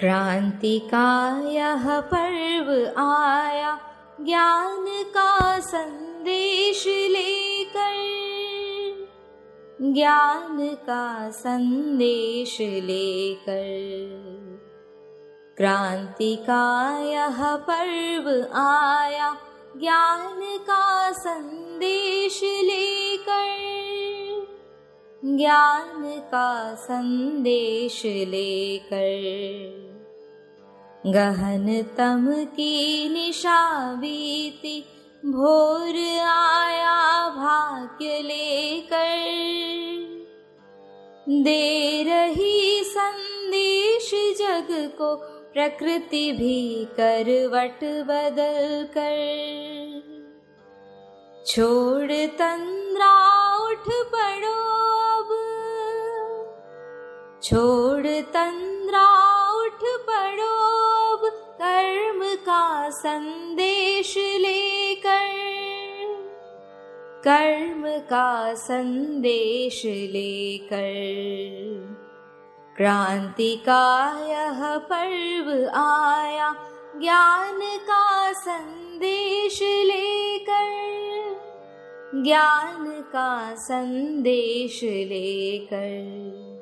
क्रान्तिकायः पर्व आया ज्ञान का सन्देश लेकर ज्ञान का सन्देश लेकर क्रान्तिकायः पर्व आया ज्ञान का सन्देश लेकर ज्ञान का सन्देश लेकर गहन तम की निशावीति भोर आया भाग्य लेकर दे रही संदेश जग को प्रकृति भी करवट बदल कर तंद्रा उठ छोड़ पड़ो अब छोड़ तंद्रा उठ पड़ो का संदेश लेकर कर्म का संदेश लेकर क्रांति का यह पर्व आया ज्ञान का संदेश लेकर ज्ञान का संदेश लेकर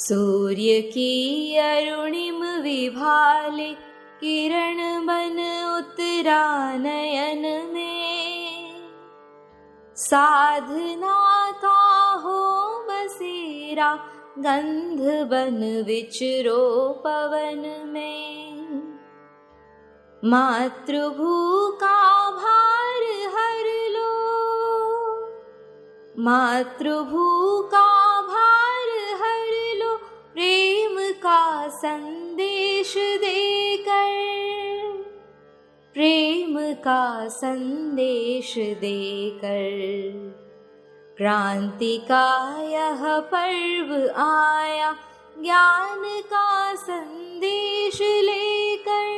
सूर्य की अरुणिम विभाले किरण नयन में साधना का हो बसेरा गंध बन विचरो पवन मे का भार हर लो का प्रेम का संदेश देकर प्रेम का संदेश देकर क्रांति का यह पर्व आया ज्ञान का संदेश लेकर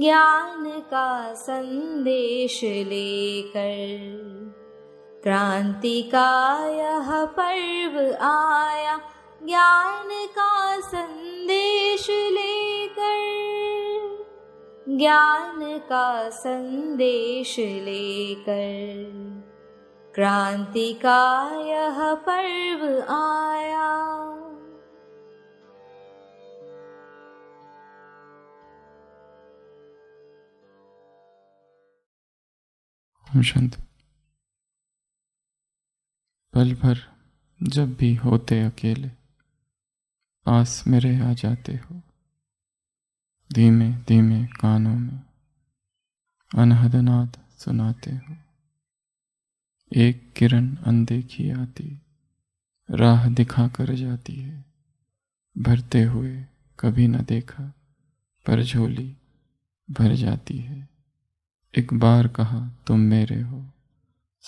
ज्ञान का संदेश लेकर क्रांति का यह पर्व आया ज्ञान का संदेश लेकर ज्ञान का संदेश लेकर क्रांति का यह पर्व आया शांति पल भर जब भी होते अकेले पास मेरे आ जाते हो धीमे धीमे कानों में अनहदनाद सुनाते हो एक किरण अनदेखी आती राह दिखा कर जाती है भरते हुए कभी न देखा पर झोली भर जाती है एक बार कहा तुम मेरे हो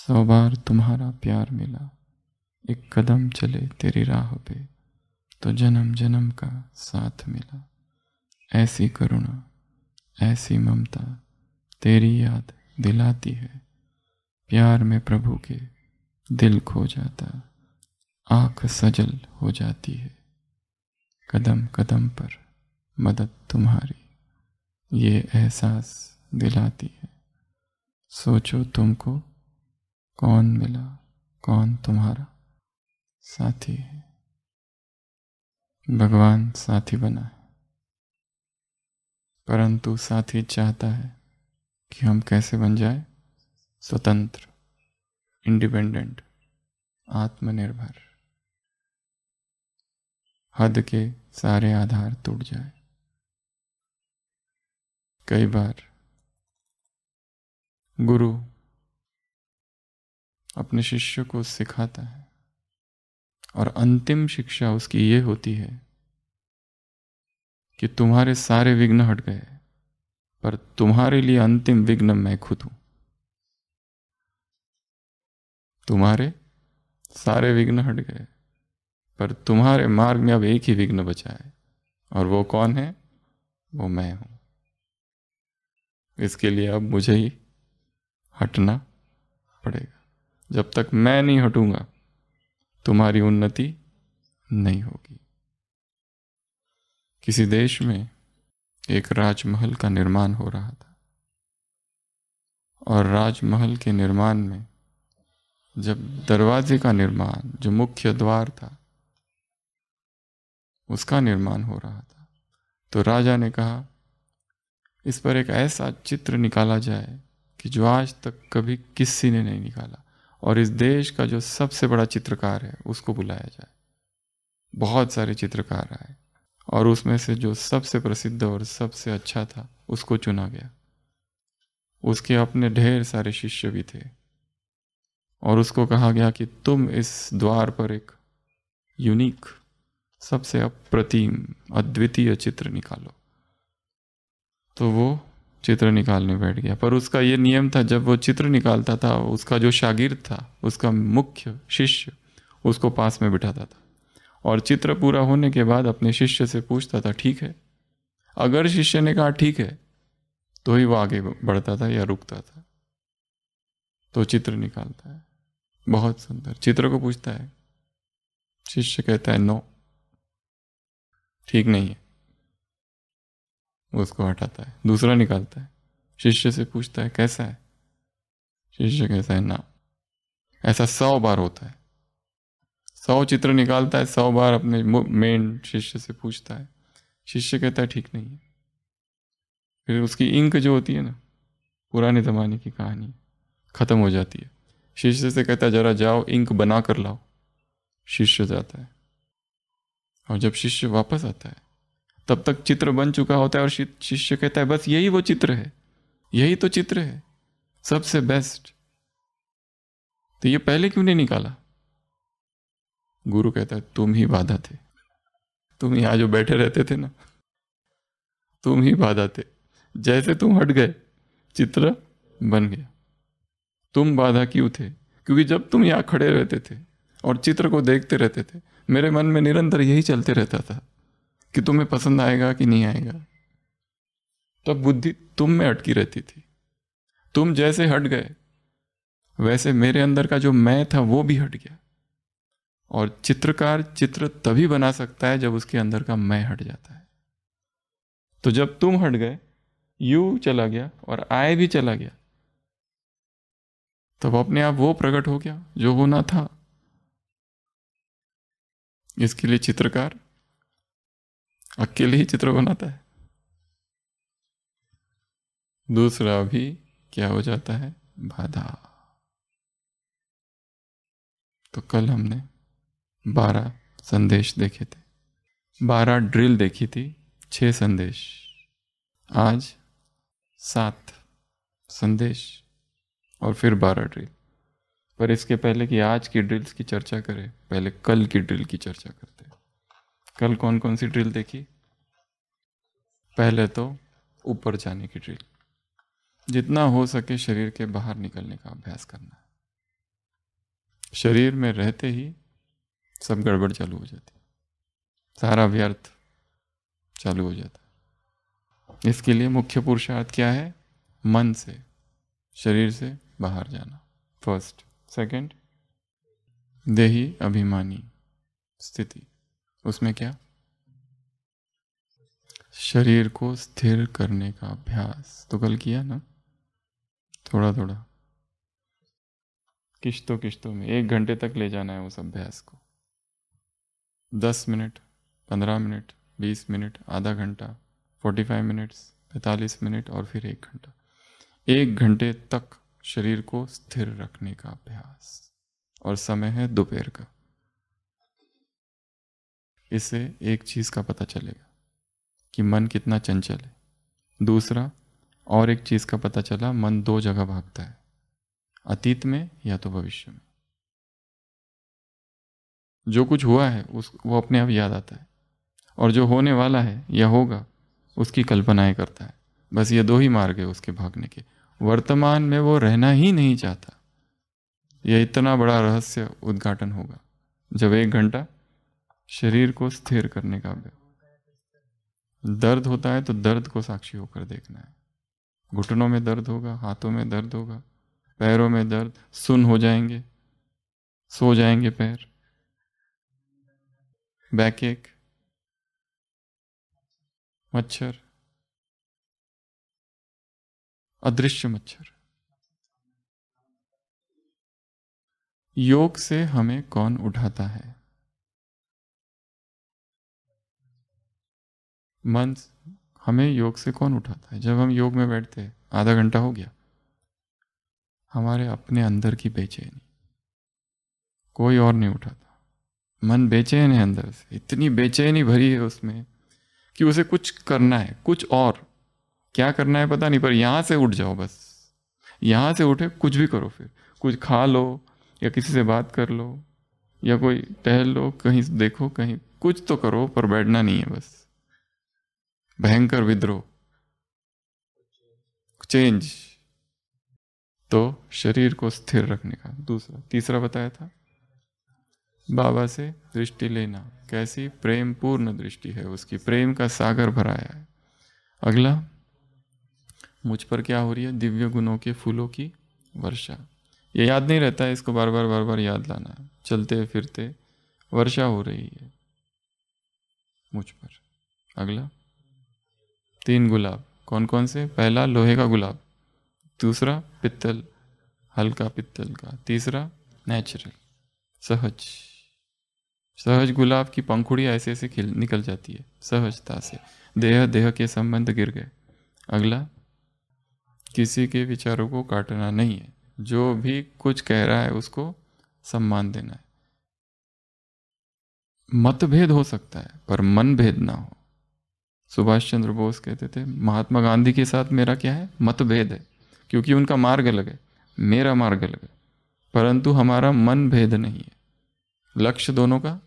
सौ बार तुम्हारा प्यार मिला एक कदम चले तेरी राह पे तो जन्म जन्म का साथ मिला ऐसी करुणा ऐसी ममता तेरी याद दिलाती है प्यार में प्रभु के दिल खो जाता आंख सजल हो जाती है कदम कदम पर मदद तुम्हारी ये एहसास दिलाती है सोचो तुमको कौन मिला कौन तुम्हारा साथी है भगवान साथी बना है परंतु साथी चाहता है कि हम कैसे बन जाए स्वतंत्र इंडिपेंडेंट आत्मनिर्भर हद के सारे आधार टूट जाए कई बार गुरु अपने शिष्य को सिखाता है और अंतिम शिक्षा उसकी ये होती है कि तुम्हारे सारे विघ्न हट गए पर तुम्हारे लिए अंतिम विघ्न मैं खुद हूं तुम्हारे सारे विघ्न हट गए पर तुम्हारे मार्ग में अब एक ही विघ्न बचा है और वो कौन है वो मैं हूं इसके लिए अब मुझे ही हटना पड़ेगा जब तक मैं नहीं हटूंगा तुम्हारी उन्नति नहीं होगी किसी देश में एक राजमहल का निर्माण हो रहा था और राजमहल के निर्माण में जब दरवाजे का निर्माण जो मुख्य द्वार था उसका निर्माण हो रहा था तो राजा ने कहा इस पर एक ऐसा चित्र निकाला जाए कि जो आज तक कभी किसी ने नहीं निकाला और इस देश का जो सबसे बड़ा चित्रकार है उसको बुलाया जाए बहुत सारे चित्रकार आए और उसमें से जो सबसे प्रसिद्ध और सबसे अच्छा था उसको चुना गया उसके अपने ढेर सारे शिष्य भी थे और उसको कहा गया कि तुम इस द्वार पर एक यूनिक सबसे अप्रतिम अद्वितीय चित्र निकालो तो वो चित्र निकालने बैठ गया पर उसका ये नियम था जब वो चित्र निकालता था उसका जो शागिर्द था उसका मुख्य शिष्य उसको पास में बिठाता था और चित्र पूरा होने के बाद अपने शिष्य से पूछता था ठीक है अगर शिष्य ने कहा ठीक है तो ही वो आगे बढ़ता था या रुकता था तो चित्र निकालता है बहुत सुंदर चित्र को पूछता है शिष्य कहता है नो ठीक नहीं है वो उसको हटाता है दूसरा निकालता है शिष्य से पूछता है कैसा है शिष्य कैसा है ना ऐसा सौ बार होता है सौ चित्र निकालता है सौ बार अपने मेन शिष्य से पूछता है शिष्य कहता है ठीक नहीं है फिर उसकी इंक जो होती है ना पुराने ज़माने की कहानी ख़त्म हो जाती है शिष्य से कहता है जरा जाओ इंक बना कर लाओ शिष्य जाता है और जब शिष्य वापस आता है तब तक चित्र बन चुका होता है और शिष्य कहता है बस यही वो चित्र है यही तो चित्र है सबसे बेस्ट तो ये पहले क्यों नहीं निकाला गुरु कहता है तुम ही बाधा थे तुम यहाँ जो बैठे रहते थे ना तुम ही बाधा थे जैसे तुम हट गए चित्र बन गया तुम बाधा क्यों थे क्योंकि जब तुम यहां खड़े रहते थे और चित्र को देखते रहते थे मेरे मन में निरंतर यही चलते रहता था कि तुम्हें पसंद आएगा कि नहीं आएगा तब बुद्धि तुम में अटकी रहती थी तुम जैसे हट गए वैसे मेरे अंदर का जो मैं था वो भी हट गया और चित्रकार चित्र तभी बना सकता है जब उसके अंदर का मैं हट जाता है तो जब तुम हट गए यू चला गया और आय भी चला गया तब अपने आप वो प्रकट हो गया जो होना था इसके लिए चित्रकार अकेले ही चित्र बनाता है दूसरा भी क्या हो जाता है बाधा तो कल हमने बारह संदेश देखे थे बारह ड्रिल देखी थी छः संदेश आज सात संदेश और फिर बारह ड्रिल पर इसके पहले कि आज की ड्रिल्स की चर्चा करें पहले कल की ड्रिल की चर्चा करें कल कौन कौन सी ड्रिल देखी पहले तो ऊपर जाने की ड्रिल जितना हो सके शरीर के बाहर निकलने का अभ्यास करना शरीर में रहते ही सब गड़बड़ चालू हो जाती सारा व्यर्थ चालू हो जाता इसके लिए मुख्य पुरुषार्थ क्या है मन से शरीर से बाहर जाना फर्स्ट सेकंड देही अभिमानी स्थिति उसमें क्या शरीर को स्थिर करने का अभ्यास तो कल किया ना थोड़ा थोड़ा किश्तों किश्तों में एक घंटे तक ले जाना है उस अभ्यास को दस मिनट पंद्रह मिनट बीस मिनट आधा घंटा फोर्टी फाइव मिनट्स पैंतालीस मिनट और फिर एक घंटा एक घंटे तक शरीर को स्थिर रखने का अभ्यास और समय है दोपहर का इससे एक चीज़ का पता चलेगा कि मन कितना चंचल है दूसरा और एक चीज़ का पता चला मन दो जगह भागता है अतीत में या तो भविष्य में जो कुछ हुआ है उस वो अपने आप याद आता है और जो होने वाला है या होगा उसकी कल्पनाएं करता है बस ये दो ही मार्ग है उसके भागने के वर्तमान में वो रहना ही नहीं चाहता यह इतना बड़ा रहस्य उद्घाटन होगा जब एक घंटा शरीर को स्थिर करने का अभ्यास दर्द होता है तो दर्द को साक्षी होकर देखना है घुटनों में दर्द होगा हाथों में दर्द होगा पैरों में दर्द सुन हो जाएंगे सो जाएंगे पैर बैक एक मच्छर अदृश्य मच्छर योग से हमें कौन उठाता है मन हमें योग से कौन उठाता है जब हम योग में बैठते हैं आधा घंटा हो गया हमारे अपने अंदर की बेचैनी कोई और नहीं उठाता मन बेचैन है अंदर से इतनी बेचैनी भरी है उसमें कि उसे कुछ करना है कुछ और क्या करना है पता नहीं पर यहाँ से उठ जाओ बस यहाँ से उठे कुछ भी करो फिर कुछ खा लो या किसी से बात कर लो या कोई टहल लो कहीं देखो कहीं कुछ तो करो पर बैठना नहीं है बस भयंकर विद्रोह चेंज तो शरीर को स्थिर रखने का दूसरा तीसरा बताया था बाबा से दृष्टि लेना कैसी प्रेम पूर्ण दृष्टि है उसकी प्रेम का सागर भराया है अगला मुझ पर क्या हो रही है दिव्य गुणों के फूलों की वर्षा ये याद नहीं रहता है इसको बार बार बार बार याद लाना है चलते फिरते वर्षा हो रही है मुझ पर अगला तीन गुलाब कौन कौन से पहला लोहे का गुलाब दूसरा पित्तल हल्का पित्तल का तीसरा नेचुरल सहज सहज गुलाब की पंखुड़ी ऐसे ऐसे खिल निकल जाती है सहजता से देह देह के संबंध गिर गए अगला किसी के विचारों को काटना नहीं है जो भी कुछ कह रहा है उसको सम्मान देना है मतभेद हो सकता है पर मन भेद ना हो सुभाष चंद्र बोस कहते थे महात्मा गांधी के साथ मेरा क्या है मतभेद है क्योंकि उनका मार्ग अलग है मेरा मार्ग अलग है परंतु हमारा मन भेद नहीं है लक्ष्य दोनों का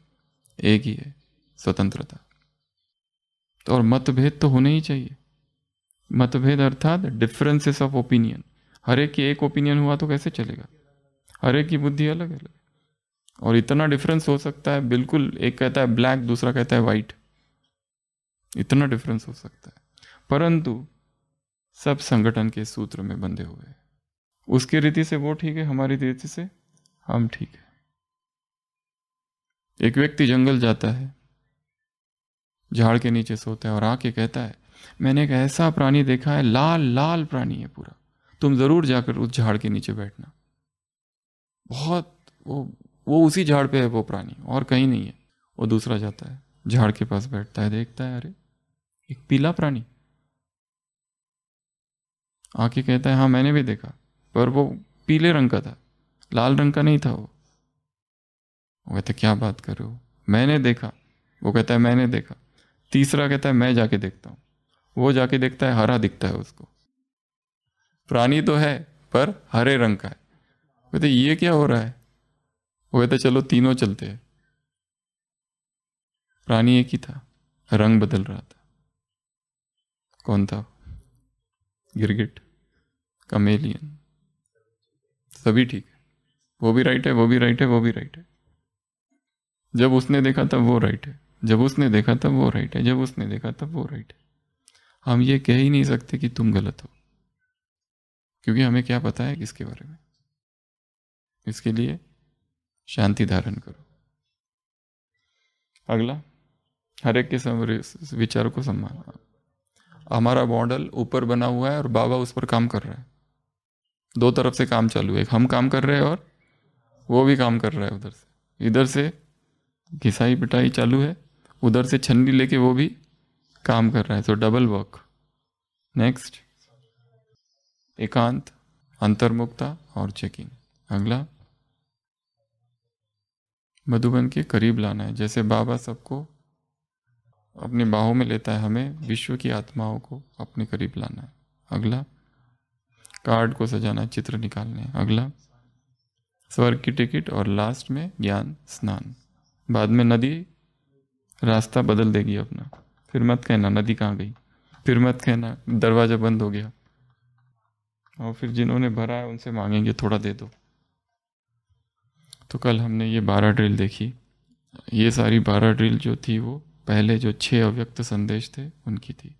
एक ही है स्वतंत्रता तो और मतभेद तो होने ही चाहिए मतभेद अर्थात डिफरेंसेस ऑफ ओपिनियन हर एक की एक ओपिनियन हुआ तो कैसे चलेगा हर एक की बुद्धि अलग अलग और इतना डिफरेंस हो सकता है बिल्कुल एक कहता है ब्लैक दूसरा कहता है वाइट इतना डिफरेंस हो सकता है परंतु सब संगठन के सूत्र में बंधे हुए हैं उसकी रीति से वो ठीक है हमारी रीति से हम ठीक है एक व्यक्ति जंगल जाता है झाड़ के नीचे सोता है और आके कहता है मैंने एक ऐसा प्राणी देखा है लाल लाल प्राणी है पूरा तुम जरूर जाकर उस झाड़ के नीचे बैठना बहुत वो वो उसी झाड़ पे है वो प्राणी और कहीं नहीं है वो दूसरा जाता है झाड़ के पास बैठता है देखता है अरे एक पीला प्राणी आके कहता है हाँ मैंने भी देखा पर वो पीले रंग का था लाल रंग का नहीं था वो वो कहता क्या बात कर रहे हो मैंने देखा वो कहता है मैंने देखा तीसरा कहता है मैं जाके देखता हूँ वो जाके देखता है हरा दिखता है उसको प्राणी तो है पर हरे रंग का है कहते ये क्या हो रहा है वो कहते चलो तीनों चलते हैं प्राणी एक ही था रंग बदल रहा था कौन था गिरगिट कमेलियन सभी ठीक है वो भी राइट है वो भी राइट है वो भी राइट है जब उसने देखा तब वो राइट है जब उसने देखा तब वो राइट है जब उसने देखा तब वो राइट है हम ये कह ही नहीं सकते कि तुम गलत हो क्योंकि हमें क्या पता है किसके बारे में इसके लिए शांति धारण करो अगला हर एक के विचार को सम्मान हमारा मॉडल ऊपर बना हुआ है और बाबा उस पर काम कर रहा है दो तरफ से काम चालू है हम काम कर रहे हैं और वो भी काम कर रहा है उधर से इधर से घिसाई पिटाई चालू है उधर से छन्नी लेके वो भी काम कर रहा है सो डबल वर्क नेक्स्ट एकांत अंतर्मुक्ता और चेकिंग अगला मधुबन के करीब लाना है जैसे बाबा सबको अपनी बाहों में लेता है हमें विश्व की आत्माओं को अपने करीब लाना है अगला कार्ड को सजाना चित्र निकालने अगला स्वर्ग की टिकट और लास्ट में ज्ञान स्नान बाद में नदी रास्ता बदल देगी अपना फिर मत कहना नदी कहाँ गई फिर मत कहना दरवाज़ा बंद हो गया और फिर जिन्होंने भरा है उनसे मांगेंगे थोड़ा दे दो तो कल हमने ये बारह ड्रिल देखी ये सारी बारह ड्रिल जो थी वो पहले जो छह अव्यक्त संदेश थे उनकी थी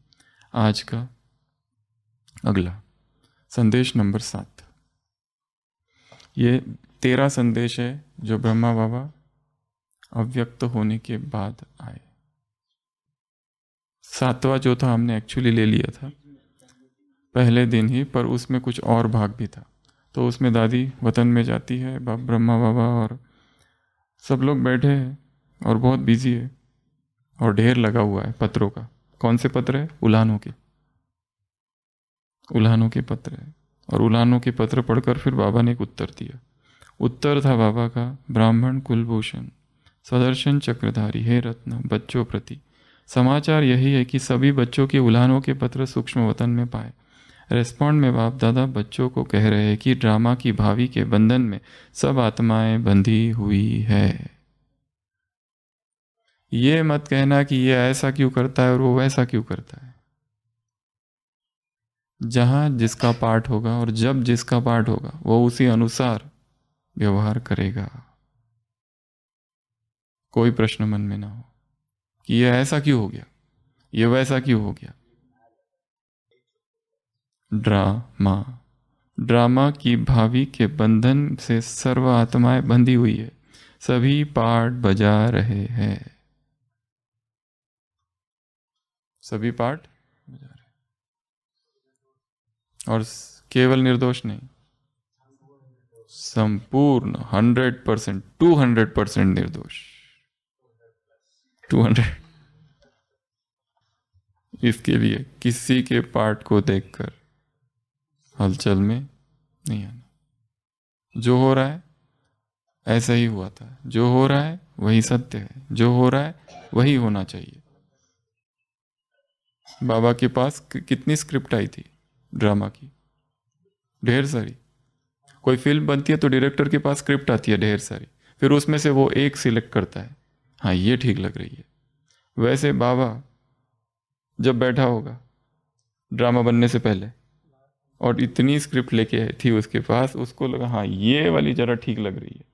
आज का अगला संदेश नंबर सात ये तेरा संदेश है जो ब्रह्मा बाबा अव्यक्त होने के बाद आए सातवां जो था हमने एक्चुअली ले लिया था पहले दिन ही पर उसमें कुछ और भाग भी था तो उसमें दादी वतन में जाती है बाप ब्रह्मा बाबा और सब लोग बैठे हैं और बहुत बिजी है और ढेर लगा हुआ है पत्रों का कौन से पत्र है उल्हानों के उल्हानों के पत्र है और उल्हानों के पत्र पढ़कर फिर बाबा ने एक उत्तर दिया उत्तर था बाबा का ब्राह्मण कुलभूषण सदर्शन चक्रधारी हे रत्न बच्चों प्रति समाचार यही है कि सभी बच्चों के उल्हानों के पत्र सूक्ष्म वतन में पाए रेस्पॉन्ड में बाप दादा बच्चों को कह रहे हैं कि ड्रामा की भावी के बंधन में सब आत्माएं बंधी हुई है ये मत कहना कि ये ऐसा क्यों करता है और वो वैसा क्यों करता है जहां जिसका पाठ होगा और जब जिसका पाठ होगा वो उसी अनुसार व्यवहार करेगा कोई प्रश्न मन में ना हो कि ये ऐसा क्यों हो गया ये वैसा क्यों हो गया ड्रामा ड्रामा की भावी के बंधन से सर्व आत्माएं बंधी हुई है सभी पाठ बजा रहे हैं सभी पार्ट और केवल निर्दोष नहीं संपूर्ण hundred percent two hundred percent निर्दोष टू हंड्रेड इसके लिए किसी के पार्ट को देखकर हलचल में नहीं आना जो हो रहा है ऐसा ही हुआ था जो हो रहा है वही सत्य है जो हो रहा है वही होना चाहिए बाबा के पास कितनी स्क्रिप्ट आई थी ड्रामा की ढेर सारी कोई फिल्म बनती है तो डायरेक्टर के पास स्क्रिप्ट आती है ढेर सारी फिर उसमें से वो एक सिलेक्ट करता है हाँ ये ठीक लग रही है वैसे बाबा जब बैठा होगा ड्रामा बनने से पहले और इतनी स्क्रिप्ट लेके थी उसके पास उसको लगा हाँ ये वाली ज़रा ठीक लग रही है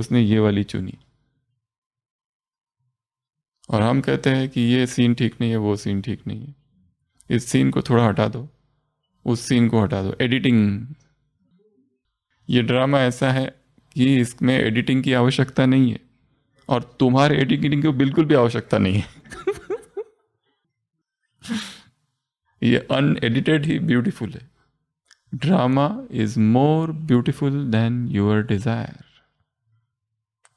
उसने ये वाली चुनी और हम कहते हैं कि ये सीन ठीक नहीं है वो सीन ठीक नहीं है इस सीन को थोड़ा हटा दो उस सीन को हटा दो एडिटिंग ये ड्रामा ऐसा है कि इसमें एडिटिंग की आवश्यकता नहीं है और तुम्हारे एडिटिंग की बिल्कुल भी आवश्यकता नहीं है ये अनएडिटेड ही ब्यूटीफुल है drama is more beautiful than your desire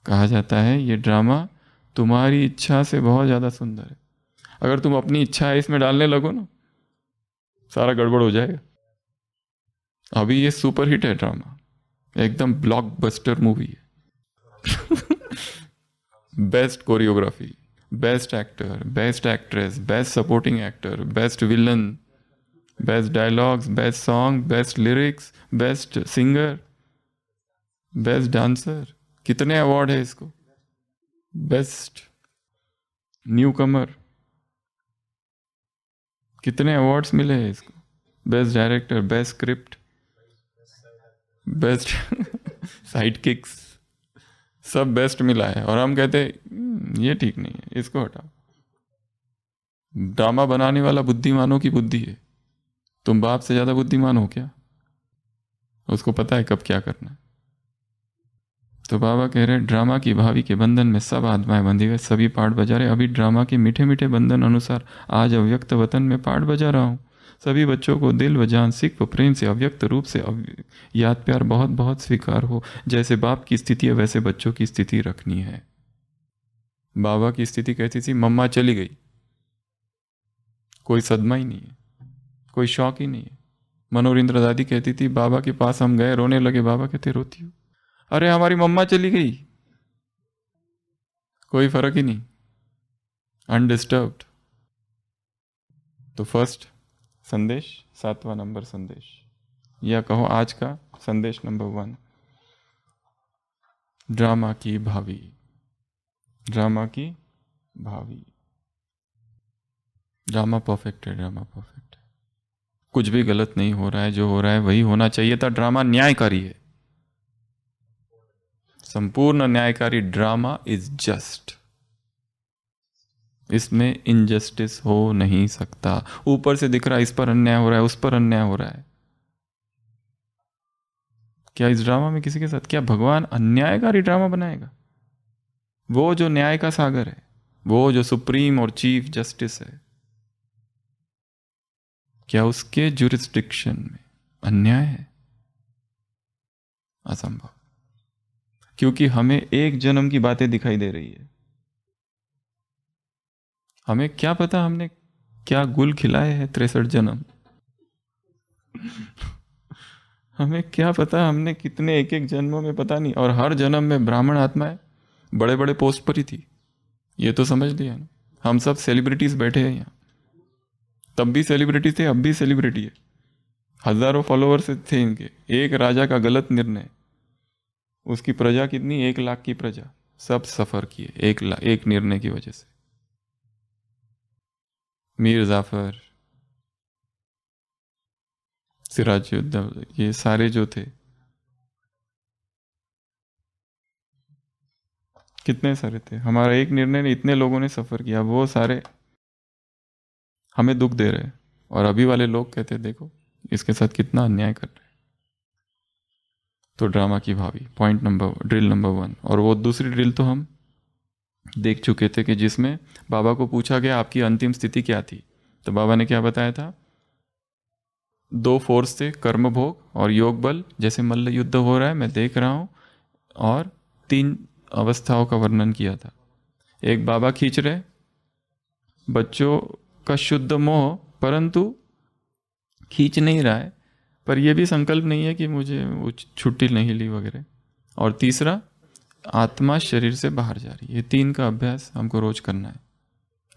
कहा जाता है ये ड्रामा तुम्हारी इच्छा से बहुत ज़्यादा सुंदर है अगर तुम अपनी इच्छा इसमें डालने लगो ना सारा गड़बड़ हो जाएगा अभी ये सुपर हिट है ड्रामा एकदम ब्लॉकबस्टर मूवी है best choreography best actor best actress best supporting actor best villain best dialogues best song best lyrics best singer best dancer कितने अवार्ड है इसको बेस्ट न्यू कमर कितने अवार्ड्स मिले हैं इसको best director best script best sidekicks सब best मिला है और हम कहते हम्म, ये ठीक नहीं है इसको हटाओ ड्रामा बनाने वाला बुद्धिमानों की बुद्धि है तुम बाप से ज़्यादा बुद्धिमान हो क्या उसको पता है कब क्या करना है तो बाबा कह रहे हैं ड्रामा की भावी के बंधन में सब आत्माएं बंधी गए सभी पाठ बजा रहे अभी ड्रामा के मीठे मीठे बंधन अनुसार आज अव्यक्त वतन में पाठ बजा रहा हूँ सभी बच्चों को दिल व जान सिख व प्रेम से अव्यक्त रूप से याद प्यार बहुत बहुत स्वीकार हो जैसे बाप की स्थिति है वैसे बच्चों की स्थिति रखनी है बाबा की स्थिति कहती थी मम्मा चली गई कोई सदमा ही नहीं है कोई शौक ही नहीं है मनोरिंद्र दादी कहती थी बाबा के पास हम गए रोने लगे बाबा कहते रोती हो अरे हमारी मम्मा चली गई कोई फर्क ही नहीं अनडिस्टर्ब्ड तो फर्स्ट संदेश सातवां नंबर संदेश या कहो आज का संदेश नंबर वन ड्रामा की भावी ड्रामा की भावी ड्रामा परफेक्ट है ड्रामा परफेक्ट कुछ भी गलत नहीं हो रहा है जो हो रहा है वही होना चाहिए था ड्रामा न्यायकारी है संपूर्ण न्यायकारी ड्रामा इज जस्ट इसमें इनजस्टिस हो नहीं सकता ऊपर से दिख रहा है इस पर अन्याय हो रहा है उस पर अन्याय हो रहा है क्या इस ड्रामा में किसी के साथ क्या भगवान अन्यायकारी ड्रामा बनाएगा वो जो न्याय का सागर है वो जो सुप्रीम और चीफ जस्टिस है क्या उसके जुरिस्डिक्शन में अन्याय है असंभव क्योंकि हमें एक जन्म की बातें दिखाई दे रही है हमें क्या पता हमने क्या गुल खिलाए हैं तिरसठ जन्म हमें क्या पता हमने कितने एक एक जन्मों में पता नहीं और हर जन्म में ब्राह्मण आत्माएं बड़े बड़े पोस्ट पर ही थी ये तो समझ लिया ना हम सब सेलिब्रिटीज बैठे हैं यहाँ तब भी सेलिब्रिटी थे अब भी सेलिब्रिटी है हजारों फॉलोअर्स थे इनके एक राजा का गलत निर्णय उसकी प्रजा कितनी एक लाख की प्रजा सब सफर किए एक एक निर्णय की वजह से मीर जाफर सिराज ये सारे जो थे कितने सारे थे हमारा एक निर्णय ने इतने लोगों ने सफर किया वो सारे हमें दुख दे रहे और अभी वाले लोग कहते देखो इसके साथ कितना अन्याय कर रहे तो ड्रामा की भाभी point number drill number one और वो दूसरी ड्रिल तो हम देख चुके थे कि जिसमें बाबा को पूछा गया आपकी अंतिम स्थिति क्या थी तो बाबा ने क्या बताया था दो फोर्स थे कर्म भोग और योग बल जैसे मल्ल युद्ध हो रहा है मैं देख रहा हूँ और तीन अवस्थाओं का वर्णन किया था एक बाबा खींच रहे बच्चों का शुद्ध मोह परंतु खींच नहीं रहा है पर यह भी संकल्प नहीं है कि मुझे वो छुट्टी नहीं ली वगैरह और तीसरा आत्मा शरीर से बाहर जा रही है ये तीन का अभ्यास हमको रोज करना है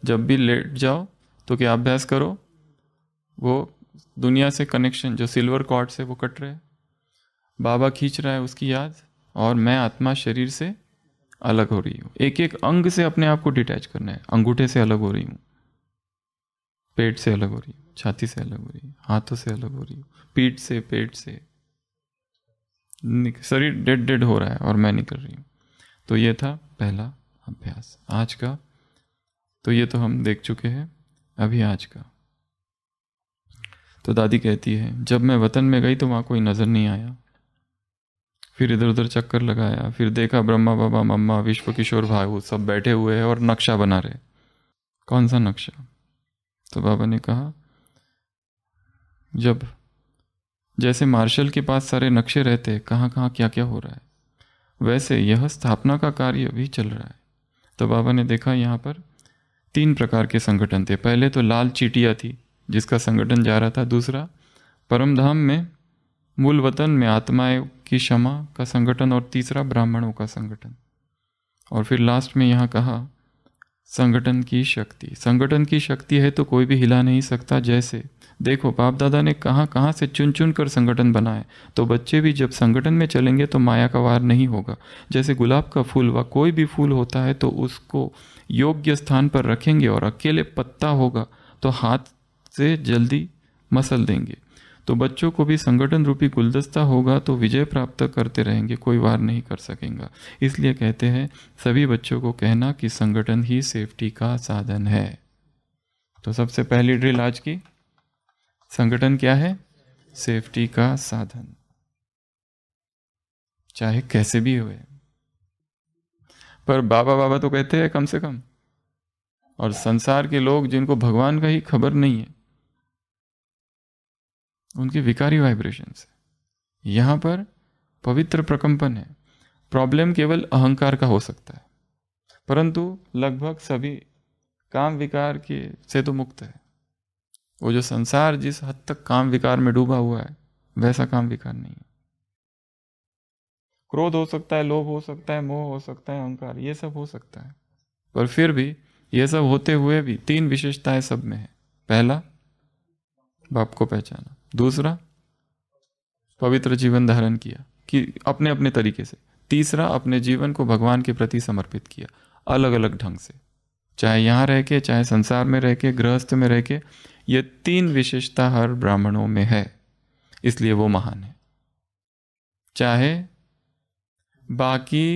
जब भी लेट जाओ तो क्या अभ्यास करो वो दुनिया से कनेक्शन जो सिल्वर कॉर्ड से वो कट रहे हैं बाबा खींच रहा है उसकी याद और मैं आत्मा शरीर से अलग हो रही हूँ एक एक अंग से अपने आप को डिटैच करना है अंगूठे से अलग हो रही हूँ पेट से अलग हो रही हूँ छाती से अलग हो रही हूँ हाथों से अलग हो रही हूँ पीठ से पेट से शरीर डेड डेड हो रहा है और मैं निकल रही हूँ तो ये था पहला अभ्यास आज का तो ये तो हम देख चुके हैं अभी आज का तो दादी कहती है जब मैं वतन में गई तो वहाँ कोई नज़र नहीं आया फिर इधर उधर चक्कर लगाया फिर देखा ब्रह्मा बाबा मम्मा विश्व किशोर भाई सब बैठे हुए हैं और नक्शा बना रहे कौन सा नक्शा तो बाबा ने कहा जब जैसे मार्शल के पास सारे नक्शे रहते कहाँ कहाँ क्या क्या हो रहा है वैसे यह स्थापना का कार्य भी चल रहा है तो बाबा ने देखा यहाँ पर तीन प्रकार के संगठन थे पहले तो लाल चीटिया थी जिसका संगठन जा रहा था दूसरा परमधाम में मूल वतन में आत्माएं की क्षमा का संगठन और तीसरा ब्राह्मणों का संगठन और फिर लास्ट में यहाँ कहा संगठन की शक्ति संगठन की शक्ति है तो कोई भी हिला नहीं सकता जैसे देखो बाप दादा ने कहाँ कहाँ से चुन चुन कर संगठन बनाए तो बच्चे भी जब संगठन में चलेंगे तो माया का वार नहीं होगा जैसे गुलाब का फूल व कोई भी फूल होता है तो उसको योग्य स्थान पर रखेंगे और अकेले पत्ता होगा तो हाथ से जल्दी मसल देंगे तो बच्चों को भी संगठन रूपी गुलदस्ता होगा तो विजय प्राप्त करते रहेंगे कोई वार नहीं कर सकेंगे इसलिए कहते हैं सभी बच्चों को कहना कि संगठन ही सेफ्टी का साधन है तो सबसे पहली ड्रिल आज की संगठन क्या है सेफ्टी का साधन चाहे कैसे भी हुए पर बाबा बाबा तो कहते हैं कम से कम और संसार के लोग जिनको भगवान का ही खबर नहीं है उनके विकारी वाइब्रेशन है यहां पर पवित्र प्रकंपन है प्रॉब्लम केवल अहंकार का हो सकता है परंतु लगभग सभी काम विकार के से तो मुक्त है वो जो संसार जिस हद तक काम विकार में डूबा हुआ है वैसा काम विकार नहीं है क्रोध हो सकता है लोभ हो सकता है मोह हो सकता है अहंकार ये सब हो सकता है पर फिर भी ये सब होते हुए भी तीन विशेषताएं सब में है पहला बाप को पहचाना दूसरा पवित्र जीवन धारण किया कि अपने अपने तरीके से तीसरा अपने जीवन को भगवान के प्रति समर्पित किया अलग अलग ढंग से चाहे यहाँ रह के चाहे संसार में रह के गृहस्थ में रह के ये तीन विशेषता हर ब्राह्मणों में है इसलिए वो महान है चाहे बाकी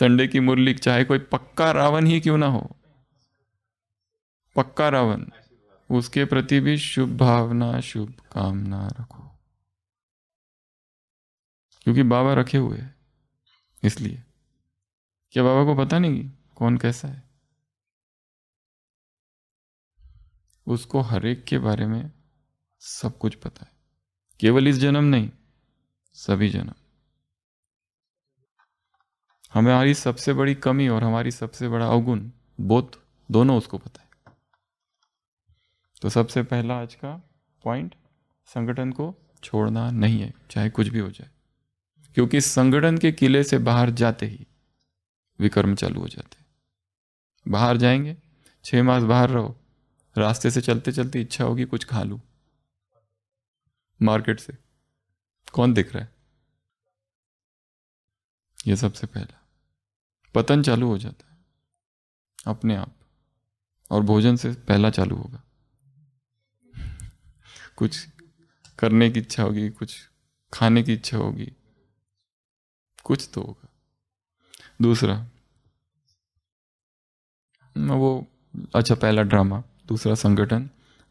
संडे की मुरली चाहे कोई पक्का रावण ही क्यों ना हो पक्का रावण उसके प्रति भी शुभ भावना शुभ कामना रखो क्योंकि बाबा रखे हुए इसलिए क्या बाबा को पता नहीं कौन कैसा है उसको हरेक के बारे में सब कुछ पता है केवल इस जन्म नहीं सभी जन्म हमारी सबसे बड़ी कमी और हमारी सबसे बड़ा अवगुण बोध दोनों उसको पता है तो सबसे पहला आज का पॉइंट संगठन को छोड़ना नहीं है चाहे कुछ भी हो जाए क्योंकि संगठन के किले से बाहर जाते ही विकर्म चालू हो जाते बाहर जाएंगे छह मास बाहर रहो रास्ते से चलते चलते इच्छा होगी कुछ खा लू मार्केट से कौन दिख रहा है ये सबसे पहला पतन चालू हो जाता है अपने आप और भोजन से पहला चालू होगा कुछ करने की इच्छा होगी कुछ खाने की इच्छा होगी कुछ तो होगा दूसरा वो अच्छा पहला ड्रामा दूसरा संगठन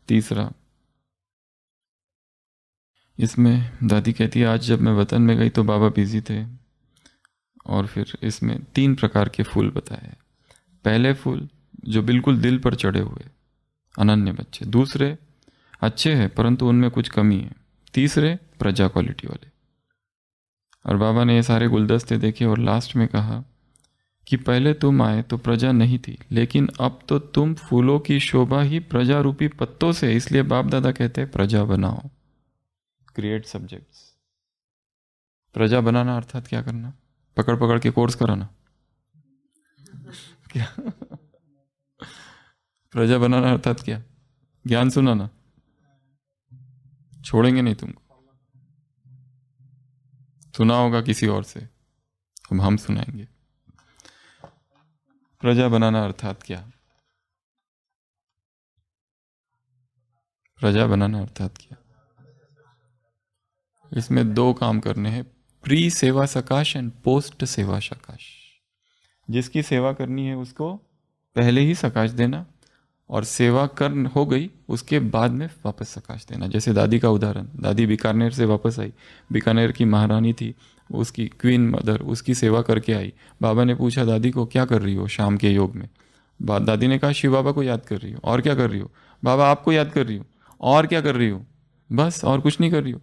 तीसरा इसमें दादी कहती है आज जब मैं वतन में गई तो बाबा बिजी थे और फिर इसमें तीन प्रकार के फूल बताए पहले फूल जो बिल्कुल दिल पर चढ़े हुए अनन्य बच्चे दूसरे अच्छे हैं परंतु उनमें कुछ कमी है तीसरे प्रजा क्वालिटी वाले और बाबा ने ये सारे गुलदस्ते देखे और लास्ट में कहा कि पहले तुम आए तो प्रजा नहीं थी लेकिन अब तो तुम फूलों की शोभा ही प्रजा रूपी पत्तों से इसलिए बाप दादा कहते हैं प्रजा बनाओ क्रिएट सब्जेक्ट्स प्रजा बनाना अर्थात क्या करना पकड़ पकड़ के कोर्स कराना क्या प्रजा बनाना अर्थात क्या ज्ञान सुनाना छोड़ेंगे नहीं तुमको सुना होगा किसी और से हम हम सुनाएंगे प्रजा बनाना अर्थात क्या प्रजा बनाना अर्थात क्या इसमें दो काम करने हैं प्री सेवा सकाश एंड पोस्ट सेवा सकाश जिसकी सेवा करनी है उसको पहले ही सकाश देना और सेवा कर हो गई उसके बाद में वापस सकाश देना जैसे दादी का उदाहरण दादी बीकानेर से वापस आई बीकानेर की महारानी थी उसकी क्वीन मदर उसकी सेवा करके आई बाबा ने पूछा दादी को क्या कर रही हो शाम के योग में दादी ने कहा शिव बाबा को याद कर रही हो और क्या कर रही हो बाबा आपको याद कर रही हो और क्या कर रही हो बस और कुछ नहीं कर रही हो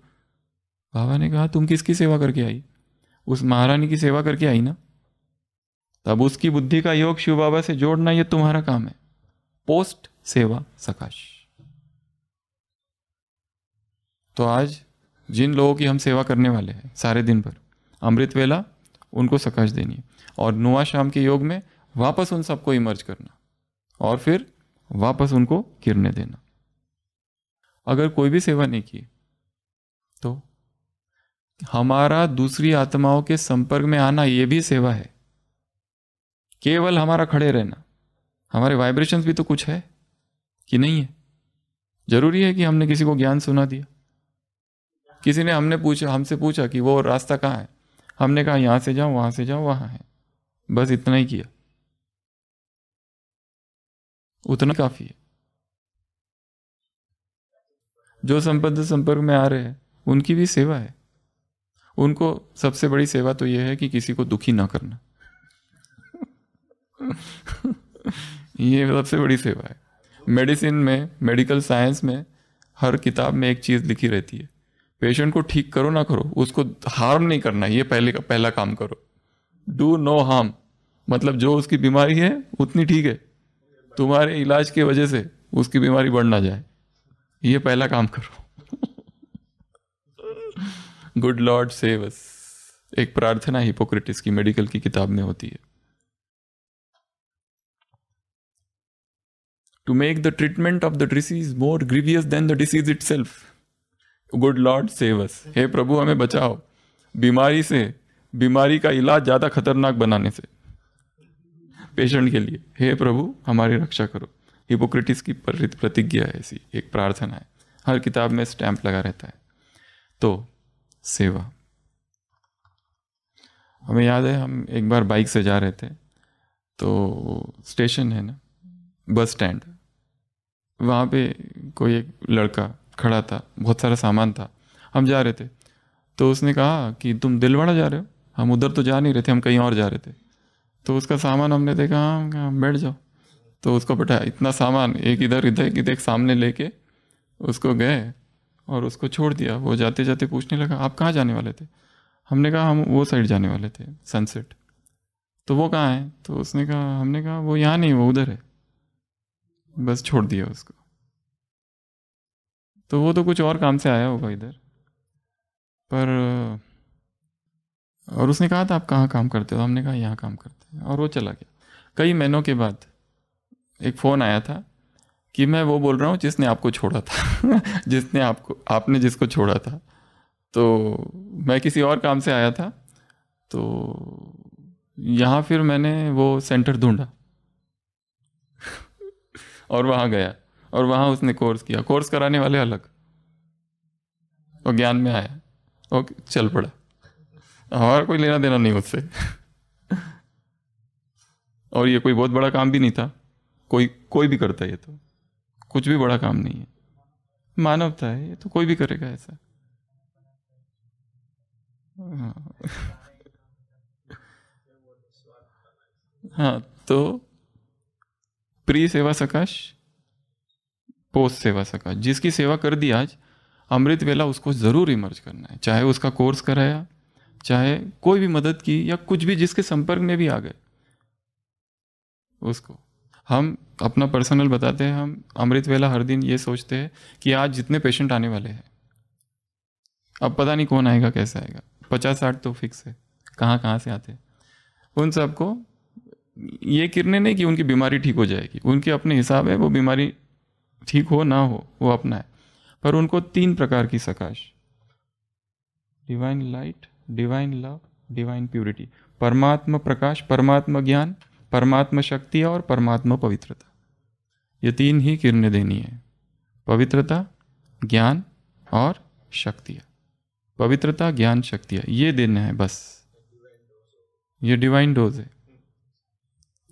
बाबा ने कहा तुम किसकी सेवा करके आई उस महारानी की सेवा करके आई ना तब उसकी बुद्धि का योग शिव बाबा से जोड़ना यह तुम्हारा काम है पोस्ट सेवा सकाश तो आज जिन लोगों की हम सेवा करने वाले हैं सारे दिन भर अमृत वेला उनको सकाश देनी और नुआ शाम के योग में वापस उन सबको इमर्ज करना और फिर वापस उनको किरने देना अगर कोई भी सेवा नहीं की तो हमारा दूसरी आत्माओं के संपर्क में आना यह भी सेवा है केवल हमारा खड़े रहना हमारे वाइब्रेशंस भी तो कुछ है कि नहीं है जरूरी है कि हमने किसी को ज्ञान सुना दिया किसी ने हमने पूछा हमसे पूछा कि वो रास्ता कहाँ है हमने कहा यहाँ से जाओ वहां से जाओ वहां है बस इतना ही किया उतना काफ़ी है जो संबद्ध संपर्क में आ रहे हैं उनकी भी सेवा है उनको सबसे बड़ी सेवा तो यह है कि किसी को दुखी ना करना ये सबसे बड़ी सेवा है मेडिसिन में मेडिकल साइंस में हर किताब में एक चीज़ लिखी रहती है पेशेंट को ठीक करो ना करो उसको हार्म नहीं करना ये पहले का पहला काम करो डू नो हार्म मतलब जो उसकी बीमारी है उतनी ठीक है तुम्हारे इलाज की वजह से उसकी बीमारी बढ़ ना जाए ये पहला काम करो गुड लॉर्ड सेव अस एक प्रार्थना हिपोक्रेटिस की मेडिकल की किताब में होती है to make the treatment of the disease more grievous than the disease itself good lord saves हे प्रभु हमें बचाओ बीमारी से बीमारी का इलाज ज़्यादा खतरनाक बनाने से पेशेंट के लिए हे प्रभु हमारी रक्षा करो हिपोक्रेटिस की प्रतिज्ञा है ऐसी एक प्रार्थना है हर किताब में स्टैंप लगा रहता है तो सेवा हमें याद है हम एक बार बाइक से जा रहे थे तो स्टेशन है ना बस स्टैंड वहाँ पे कोई एक लड़का खड़ा था बहुत सारा सामान था हम जा रहे थे तो उसने कहा कि तुम दिलवाड़ा जा रहे हो हम उधर तो जा नहीं रहे थे हम कहीं और जा रहे थे तो उसका सामान हमने देखा हाँ बैठ जाओ तो उसको बैठा इतना सामान एक इधर इधर एक देख सामने लेके उसको गए और उसको छोड़ दिया वो जाते जाते पूछने लगा आप कहाँ जाने वाले थे हमने कहा हम वो साइड जाने वाले थे सनसेट तो वो कहाँ है तो उसने कहा हमने कहा वो यहाँ नहीं वो उधर है बस छोड़ दिया उसको तो वो तो कुछ और काम से आया होगा इधर पर और उसने कहा था आप कहाँ काम करते हो हमने कहा यहाँ काम करते हैं और वो चला गया कई महीनों के बाद एक फ़ोन आया था कि मैं वो बोल रहा हूँ जिसने आपको छोड़ा था जिसने आपको आपने जिसको छोड़ा था तो मैं किसी और काम से आया था तो यहाँ फिर मैंने वो सेंटर ढूंढा और वहाँ गया और वहां उसने कोर्स किया कोर्स कराने वाले अलग वो ज्ञान में आया ओके चल पड़ा हमारा कोई लेना देना नहीं उससे और ये कोई बहुत बड़ा काम भी नहीं था कोई कोई भी करता ये तो कुछ भी बड़ा काम नहीं है मानवता है ये तो कोई भी करेगा ऐसा हाँ, हाँ तो प्रिय सेवा सकाश पोस्ट सेवा सका जिसकी सेवा कर दी आज अमृत वेला उसको ज़रूर इमर्ज करना है चाहे उसका कोर्स कराया चाहे कोई भी मदद की या कुछ भी जिसके संपर्क में भी आ गए उसको हम अपना पर्सनल बताते हैं हम अमृत वेला हर दिन ये सोचते हैं कि आज जितने पेशेंट आने वाले हैं अब पता नहीं कौन आएगा कैसे आएगा पचास साठ तो फिक्स है कहाँ कहाँ से आते हैं उन सबको ये किरने नहीं कि उनकी बीमारी ठीक हो जाएगी उनके अपने हिसाब है वो बीमारी ठीक हो ना हो वो अपना है पर उनको तीन प्रकार की सकाश divine light divine love divine purity परमात्मा प्रकाश परमात्मा ज्ञान परमात्मा शक्ति और परमात्मा पवित्रता ये तीन ही किरणें देनी है पवित्रता ज्ञान और शक्तियाँ पवित्रता ज्ञान शक्तियाँ ये देना है बस ये डिवाइन डोज है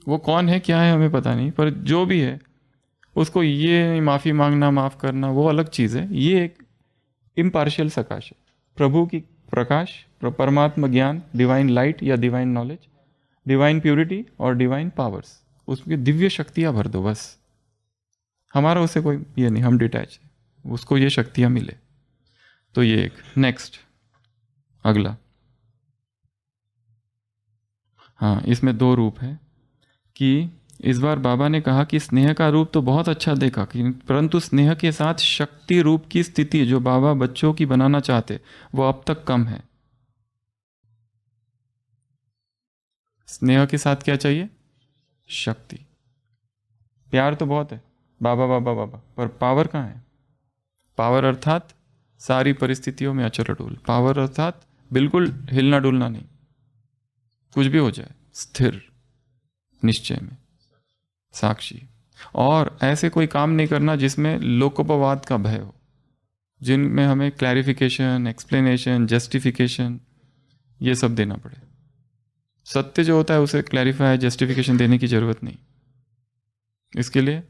वो कौन है क्या है हमें पता नहीं पर जो भी है उसको ये माफ़ी मांगना माफ़ करना वो अलग चीज़ है ये एक इम्पार्शियल सकाश है प्रभु की प्रकाश परमात्मा ज्ञान डिवाइन लाइट या डिवाइन नॉलेज डिवाइन प्योरिटी और डिवाइन पावर्स उसमें दिव्य शक्तियाँ भर दो बस हमारा उससे कोई ये नहीं हम डिटैच है उसको ये शक्तियाँ मिले तो ये एक नेक्स्ट अगला हाँ इसमें दो रूप है कि इस बार बाबा ने कहा कि स्नेह का रूप तो बहुत अच्छा देखा परंतु स्नेह के साथ शक्ति रूप की स्थिति जो बाबा बच्चों की बनाना चाहते वो अब तक कम है स्नेह के साथ क्या चाहिए शक्ति प्यार तो बहुत है बाबा बाबा बाबा पर पावर कहाँ है पावर अर्थात सारी परिस्थितियों में अचल डूल पावर अर्थात बिल्कुल हिलना डुलना नहीं कुछ भी हो जाए स्थिर निश्चय में साक्षी और ऐसे कोई काम नहीं करना जिसमें लोकोपवाद का भय हो जिनमें हमें क्लैरिफिकेशन एक्सप्लेनेशन जस्टिफिकेशन ये सब देना पड़े सत्य जो होता है उसे क्लैरिफाई जस्टिफिकेशन देने की ज़रूरत नहीं इसके लिए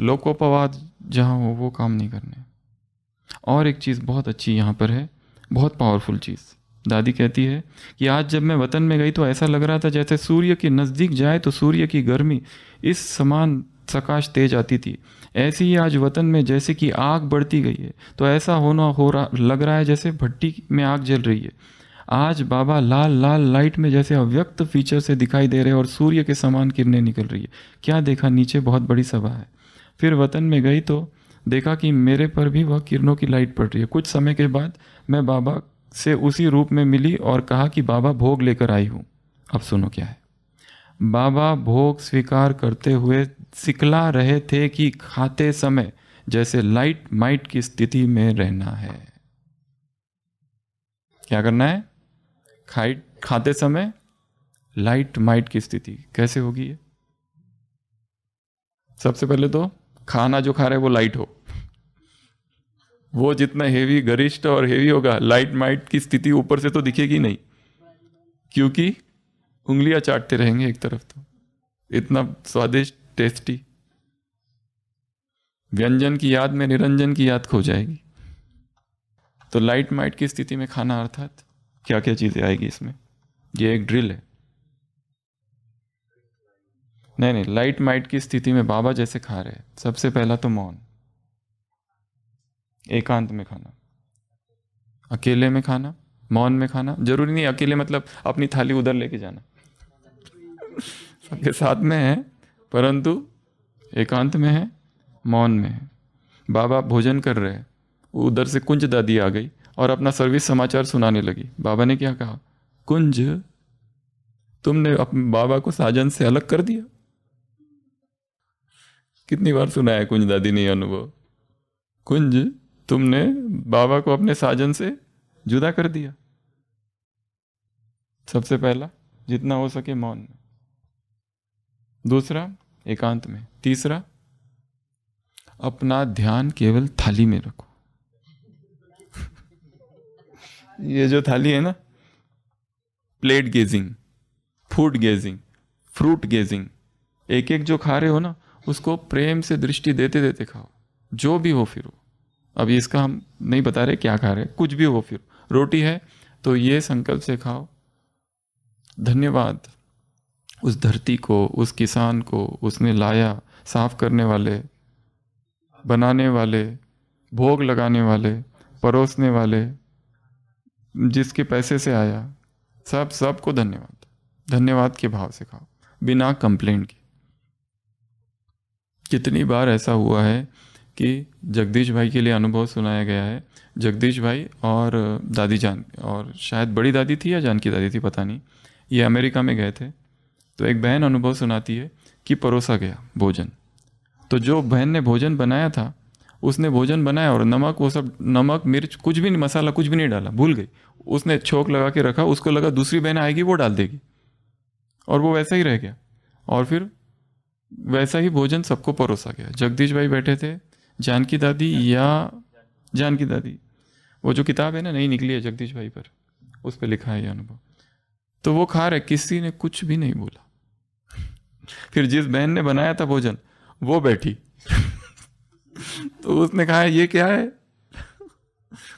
लोकोपवाद जहाँ हो वो काम नहीं करने और एक चीज़ बहुत अच्छी यहाँ पर है बहुत पावरफुल चीज़ दादी कहती है कि आज जब मैं वतन में गई तो ऐसा लग रहा था जैसे सूर्य के नज़दीक जाए तो सूर्य की गर्मी इस समान सकाश तेज आती थी ऐसी ही आज वतन में जैसे कि आग बढ़ती गई है तो ऐसा होना हो रहा लग रहा है जैसे भट्टी में आग जल रही है आज बाबा लाल लाल लाइट में जैसे अव्यक्त फीचर से दिखाई दे रहे और सूर्य के समान किरणें निकल रही है क्या देखा नीचे बहुत बड़ी सभा है फिर वतन में गई तो देखा कि मेरे पर भी वह किरणों की लाइट पड़ रही है कुछ समय के बाद मैं बाबा से उसी रूप में मिली और कहा कि बाबा भोग लेकर आई हूँ अब सुनो क्या है बाबा भोग स्वीकार करते हुए सिखला रहे थे कि खाते समय जैसे लाइट माइट की स्थिति में रहना है क्या करना है खाइट खाते समय लाइट माइट की स्थिति कैसे होगी ये सबसे पहले तो खाना जो खा रहे वो लाइट हो वो जितना हेवी गरिष्ठ और हेवी होगा लाइट माइट की स्थिति ऊपर से तो दिखेगी नहीं क्योंकि उंगलियां चाटते रहेंगे एक तरफ तो इतना स्वादिष्ट टेस्टी व्यंजन की याद में निरंजन की याद खो जाएगी तो लाइट माइट की स्थिति में खाना अर्थात क्या क्या चीजें आएगी इसमें ये एक ड्रिल है नहीं नहीं लाइट माइट की स्थिति में बाबा जैसे खा रहे हैं सबसे पहला तो मौन एकांत में खाना अकेले में खाना मौन में खाना जरूरी नहीं अकेले मतलब अपनी थाली उधर लेके जाना सबके साथ में है परंतु एकांत में है मौन में है बाबा भोजन कर रहे हैं उधर से कुंज दादी आ गई और अपना सर्विस समाचार सुनाने लगी बाबा ने क्या कहा कुंज तुमने अपने बाबा को साजन से अलग कर दिया कितनी बार सुना है कुंज दादी ने अनुभव कुंज तुमने बाबा को अपने साजन से जुदा कर दिया सबसे पहला जितना हो सके मौन में दूसरा एकांत में तीसरा अपना ध्यान केवल थाली में रखो ये जो थाली है ना plate gazing food gazing fruit gazing एक एक जो खा रहे हो ना उसको प्रेम से दृष्टि देते देते खाओ जो भी हो फिर हो अभी इसका हम नहीं बता रहे क्या खा रहे कुछ भी हो फिर रोटी है तो ये संकल्प से खाओ धन्यवाद उस धरती को उस किसान को उसने लाया साफ करने वाले बनाने वाले भोग लगाने वाले परोसने वाले जिसके पैसे से आया सब सबको धन्यवाद धन्यवाद के भाव से खाओ बिना कंप्लेंट के कितनी बार ऐसा हुआ है कि जगदीश भाई के लिए अनुभव सुनाया गया है जगदीश भाई और दादी जान और शायद बड़ी दादी थी या जान की दादी थी पता नहीं ये अमेरिका में गए थे तो एक बहन अनुभव सुनाती है कि परोसा गया भोजन तो जो बहन ने भोजन बनाया था उसने भोजन बनाया और नमक वो सब नमक मिर्च कुछ भी नहीं मसाला कुछ भी नहीं डाला भूल गई उसने छोक लगा के रखा उसको लगा दूसरी बहन आएगी वो डाल देगी और वो वैसा ही रह गया और फिर वैसा ही भोजन सबको परोसा गया जगदीश भाई बैठे थे जानकी दादी हाँ। या जानकी दादी वो जो किताब है ना नहीं निकली है जगदीश भाई पर उस पर लिखा है ये अनुभव तो वो खा रहे किसी ने कुछ भी नहीं बोला फिर जिस बहन ने बनाया था भोजन वो बैठी तो उसने कहा ये क्या है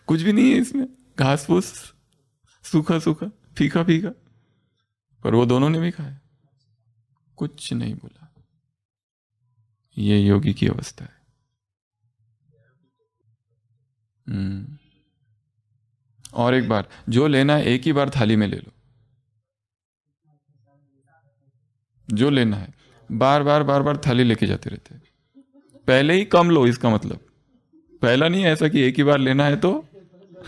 कुछ भी नहीं है इसमें घास फूस सूखा सूखा फीका फीका पर वो दोनों ने भी खाया कुछ नहीं बोला ये योगी की अवस्था है हम्म। और एक बार जो लेना है एक ही बार थाली में ले लो जो लेना है बार बार बार बार थाली लेके जाते रहते पहले ही कम लो इसका मतलब पहला नहीं ऐसा कि एक ही बार लेना है तो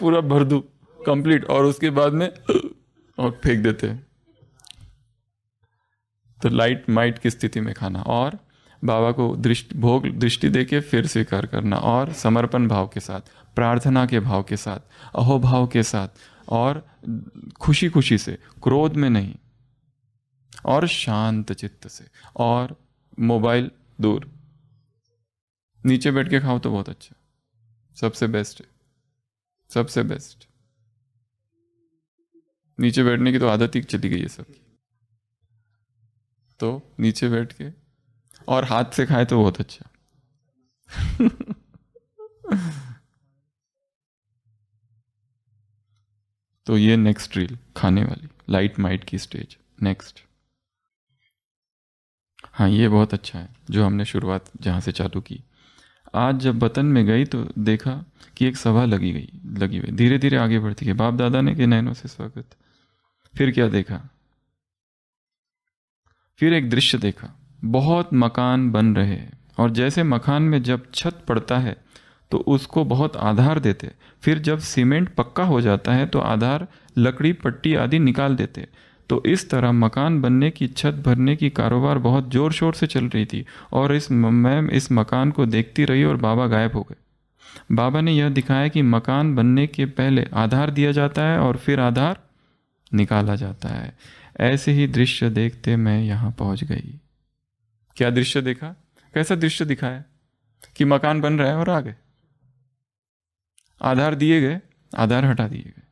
पूरा भर दू कंप्लीट और उसके बाद में और फेंक देते तो लाइट माइट की स्थिति में खाना और बाबा को दृष्टि भोग दृष्टि देके फिर स्वीकार करना और समर्पण भाव के साथ प्रार्थना के भाव के साथ अहोभाव के साथ और खुशी खुशी से क्रोध में नहीं और शांत चित्त से और मोबाइल दूर नीचे बैठ के खाओ तो बहुत अच्छा सबसे बेस्ट है सबसे बेस्ट नीचे बैठने की तो आदत ही चली गई है सबकी तो नीचे बैठ के और हाथ से खाए तो बहुत अच्छा तो ये नेक्स्ट रील खाने वाली लाइट माइट की स्टेज नेक्स्ट हाँ ये बहुत अच्छा है जो हमने शुरुआत जहाँ से चालू की आज जब वतन में गई तो देखा कि एक सभा लगी गई लगी हुई धीरे धीरे आगे बढ़ती गई बाप दादा ने के नैनों से स्वागत फिर क्या देखा फिर एक दृश्य देखा बहुत मकान बन रहे हैं और जैसे मकान में जब छत पड़ता है तो उसको बहुत आधार देते फिर जब सीमेंट पक्का हो जाता है तो आधार लकड़ी पट्टी आदि निकाल देते तो इस तरह मकान बनने की छत भरने की कारोबार बहुत ज़ोर शोर से चल रही थी और इस मैम इस मकान को देखती रही और बाबा गायब हो गए बाबा ने यह दिखाया कि मकान बनने के पहले आधार दिया जाता है और फिर आधार निकाला जाता है ऐसे ही दृश्य देखते मैं यहाँ पहुँच गई क्या दृश्य देखा कैसा दृश्य दिखाया कि मकान बन रहा है और आ गए आधार दिए गए आधार हटा दिए गए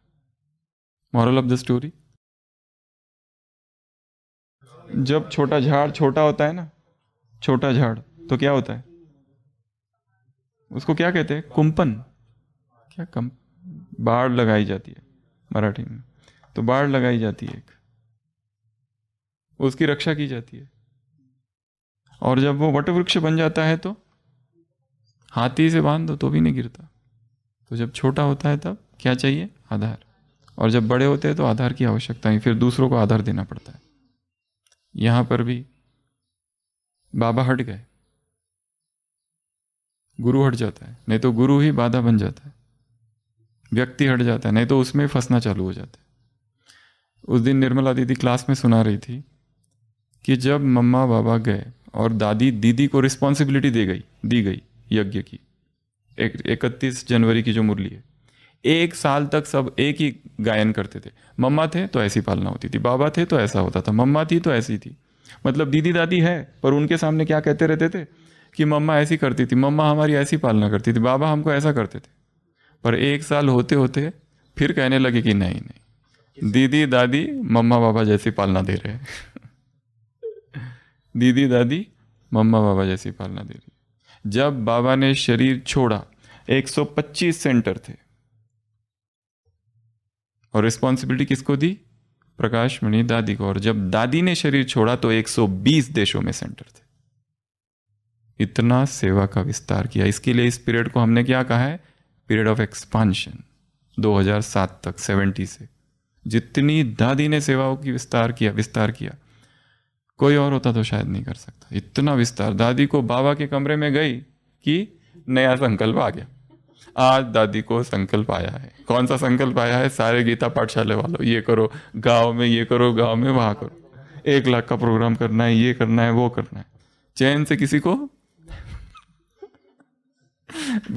मॉरल ऑफ द स्टोरी जब छोटा झाड़ छोटा होता है ना छोटा झाड़ तो क्या होता है उसको क्या कहते हैं कुंपन क्या कम बाढ़ लगाई जाती है मराठी में तो बाढ़ लगाई जाती है एक उसकी रक्षा की जाती है और जब वो वटवृक्ष बन जाता है तो हाथी से बांध दो तो भी नहीं गिरता तो जब छोटा होता है तब क्या चाहिए आधार और जब बड़े होते हैं तो आधार की आवश्यकता है फिर दूसरों को आधार देना पड़ता है यहाँ पर भी बाबा हट गए गुरु हट जाता है नहीं तो गुरु ही बाधा बन जाता है व्यक्ति हट जाता है नहीं तो उसमें फंसना चालू हो जाता है उस दिन निर्मला दीदी क्लास में सुना रही थी कि जब मम्मा बाबा गए और दादी दीदी को रिस्पॉन्सिबिलिटी दे गई दी गई यज्ञ की एक इकतीस जनवरी की जो मुरली है एक साल तक सब एक ही गायन करते थे मम्मा थे तो ऐसी पालना होती थी बाबा थे तो ऐसा होता था मम्मा थी तो ऐसी थी मतलब दीदी दादी है पर उनके सामने क्या कहते रहते थे कि मम्मा ऐसी करती थी मम्मा हमारी ऐसी पालना करती थी बाबा हमको ऐसा करते थे पर एक साल होते होते फिर कहने लगे कि नहीं नहीं दीदी दादी मम्मा बाबा जैसी पालना दे रहे हैं दीदी दादी मम्मा बाबा जैसी पालना दे रही जब बाबा ने शरीर छोड़ा 125 सेंटर थे और रिस्पॉन्सिबिलिटी किसको दी प्रकाश मणि दादी को और जब दादी ने शरीर छोड़ा तो 120 देशों में सेंटर थे इतना सेवा का विस्तार किया इसके लिए इस पीरियड को हमने क्या कहा है पीरियड ऑफ एक्सपांशन 2007 तक 70 से जितनी दादी ने सेवाओं की विस्तार किया विस्तार किया कोई और होता तो शायद नहीं कर सकता इतना विस्तार दादी को बाबा के कमरे में गई कि नया संकल्प आ गया आज दादी को संकल्प आया है कौन सा संकल्प आया है सारे गीता पाठशाला वालों ये करो गांव में ये करो गांव में वहां करो एक लाख का प्रोग्राम करना है ये करना है वो करना है चैन से किसी को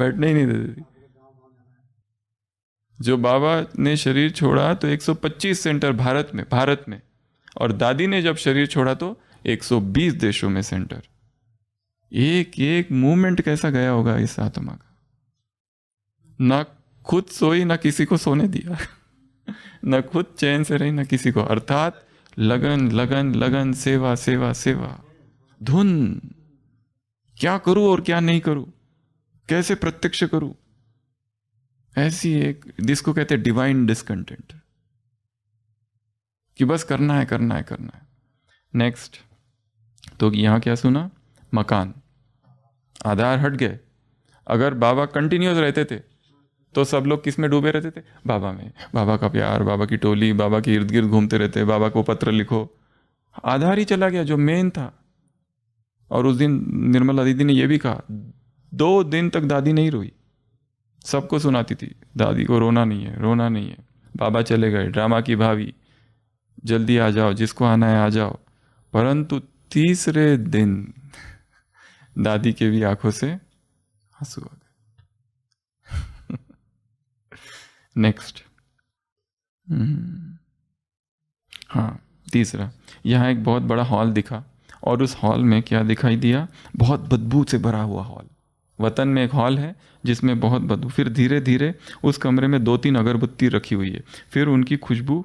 बैठने ही नहीं देती जो बाबा ने शरीर छोड़ा तो 125 सेंटर भारत में भारत में और दादी ने जब शरीर छोड़ा तो 120 देशों में सेंटर एक एक मूवमेंट कैसा गया होगा इस आत्मा का ना खुद सोई ना किसी को सोने दिया ना खुद चैन से रही ना किसी को अर्थात लगन लगन लगन सेवा सेवा सेवा धुन क्या करूं और क्या नहीं करूं कैसे प्रत्यक्ष करूं ऐसी एक जिसको कहते डिवाइन डिस्कंटेंट कि बस करना है करना है करना है नेक्स्ट तो यहाँ क्या सुना मकान आधार हट गए अगर बाबा कंटिन्यूस रहते थे तो सब लोग किस में डूबे रहते थे बाबा में बाबा का प्यार बाबा की टोली बाबा के इर्द गिर्द घूमते रहते बाबा को पत्र लिखो आधार ही चला गया जो मेन था और उस दिन निर्मला दीदी ने यह भी कहा दो दिन तक दादी नहीं रोई सबको सुनाती थी दादी को रोना नहीं है रोना नहीं है बाबा चले गए ड्रामा की भाभी जल्दी आ जाओ जिसको आना है आ जाओ परंतु तीसरे दिन दादी के भी आंखों से हंसू आ गए नेक्स्ट हम्म। हाँ तीसरा यहाँ एक बहुत बड़ा हॉल दिखा और उस हॉल में क्या दिखाई दिया बहुत बदबू से भरा हुआ हॉल वतन में एक हॉल है जिसमें बहुत बदबू फिर धीरे धीरे उस कमरे में दो तीन अगरबत्ती रखी हुई है फिर उनकी खुशबू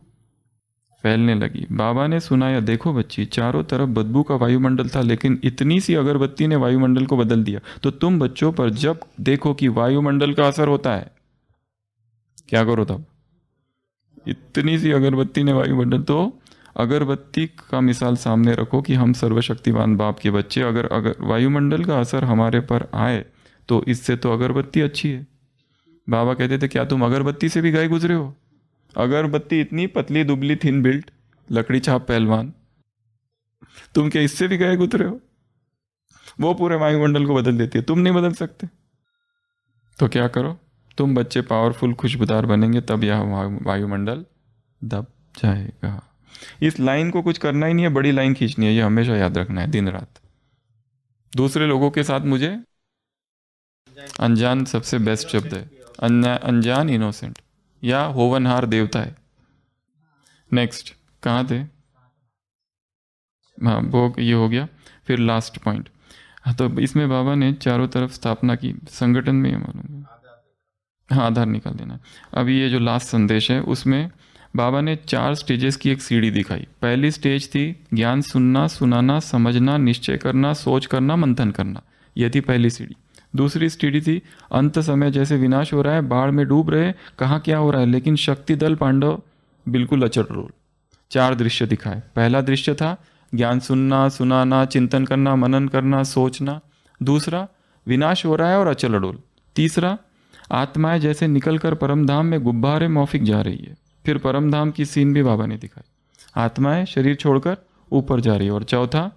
फैलने लगी बाबा ने सुनाया देखो बच्ची चारों तरफ बदबू का वायुमंडल था लेकिन इतनी सी अगरबत्ती ने वायुमंडल को बदल दिया तो तुम बच्चों पर जब देखो कि वायुमंडल का असर होता है क्या करो तब इतनी सी अगरबत्ती ने वायुमंडल तो अगरबत्ती का मिसाल सामने रखो कि हम सर्वशक्तिवान बाप के बच्चे अगर अगर वायुमंडल का असर हमारे पर आए तो इससे तो अगरबत्ती अच्छी है बाबा कहते थे क्या तुम अगरबत्ती से भी गए गुजरे हो अगरबत्ती इतनी पतली दुबली थिन बिल्ट लकड़ी छाप पहलवान तुम क्या इससे भी गए उतरे हो वो पूरे वायुमंडल को बदल देती है तुम नहीं बदल सकते तो क्या करो तुम बच्चे पावरफुल खुशबुदार बनेंगे तब यह वायुमंडल दब जाएगा इस लाइन को कुछ करना ही नहीं है बड़ी लाइन खींचनी है यह हमेशा याद रखना है दिन रात दूसरे लोगों के साथ मुझे अनजान सबसे बेस्ट शब्द है अनजान इनोसेंट या होवनहार देवता है नेक्स्ट कहाँ थे हाँ वो ये हो गया फिर लास्ट हाँ, पॉइंट तो इसमें बाबा ने चारों तरफ स्थापना की संगठन में हाँ आधार निकाल देना अभी ये जो लास्ट संदेश है उसमें बाबा ने चार स्टेजेस की एक सीढ़ी दिखाई पहली स्टेज थी ज्ञान सुनना सुनाना समझना निश्चय करना सोच करना मंथन करना यह थी पहली सीढ़ी दूसरी स्टडी थी अंत समय जैसे विनाश हो रहा है बाढ़ में डूब रहे कहाँ क्या हो रहा है लेकिन शक्ति दल पांडव बिल्कुल अचर रोल चार दृश्य दिखाए पहला दृश्य था ज्ञान सुनना सुनाना चिंतन करना मनन करना सोचना दूसरा विनाश हो रहा है और अचल अडोल तीसरा आत्माएं जैसे निकलकर परमधाम में गुब्बारे मौफिक जा रही है फिर परमधाम की सीन भी बाबा ने दिखाई आत्माएं शरीर छोड़कर ऊपर जा रही है और चौथा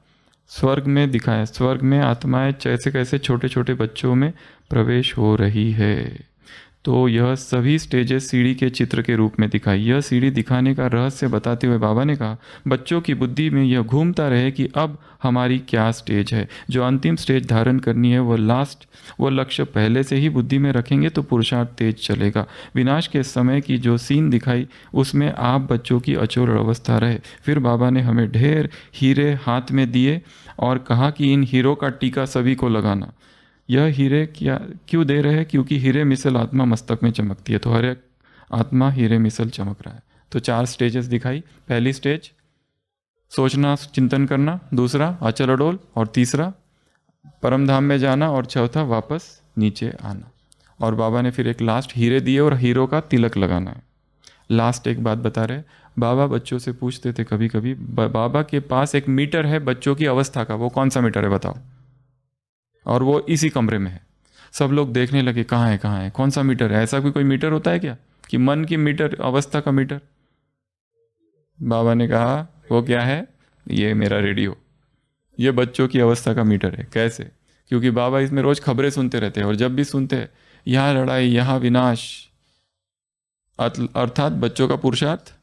स्वर्ग में दिखाएं स्वर्ग में आत्माएं कैसे कैसे छोटे छोटे बच्चों में प्रवेश हो रही है तो यह सभी स्टेजेस सीढ़ी के चित्र के रूप में दिखाई यह सीढ़ी दिखाने का रहस्य बताते हुए बाबा ने कहा बच्चों की बुद्धि में यह घूमता रहे कि अब हमारी क्या स्टेज है जो अंतिम स्टेज धारण करनी है वह लास्ट वह लक्ष्य पहले से ही बुद्धि में रखेंगे तो पुरुषार्थ तेज चलेगा विनाश के समय की जो सीन दिखाई उसमें आप बच्चों की अचोर अवस्था रहे फिर बाबा ने हमें ढेर हीरे हाथ में दिए और कहा कि इन हीरो का टीका सभी को लगाना यह हीरे क्या क्यों दे रहे हैं क्योंकि हीरे मिसल आत्मा मस्तक में चमकती है तो हर एक आत्मा हीरे मिसल चमक रहा है तो चार स्टेजेस दिखाई पहली स्टेज सोचना चिंतन करना दूसरा अचल अडोल और तीसरा परम धाम में जाना और चौथा वापस नीचे आना और बाबा ने फिर एक लास्ट हीरे दिए और हीरो का तिलक लगाना है लास्ट एक बात बता रहे बाबा बच्चों से पूछते थे कभी कभी बाबा के पास एक मीटर है बच्चों की अवस्था का वो कौन सा मीटर है बताओ और वो इसी कमरे में है सब लोग देखने लगे कहाँ है कहाँ है कौन सा मीटर है ऐसा भी कोई मीटर होता है क्या कि मन की मीटर अवस्था का मीटर बाबा ने कहा वो क्या है ये मेरा रेडियो ये बच्चों की अवस्था का मीटर है कैसे क्योंकि बाबा इसमें रोज खबरें सुनते रहते हैं और जब भी सुनते हैं यहाँ लड़ाई यहाँ विनाश अर्थात बच्चों का पुरुषार्थ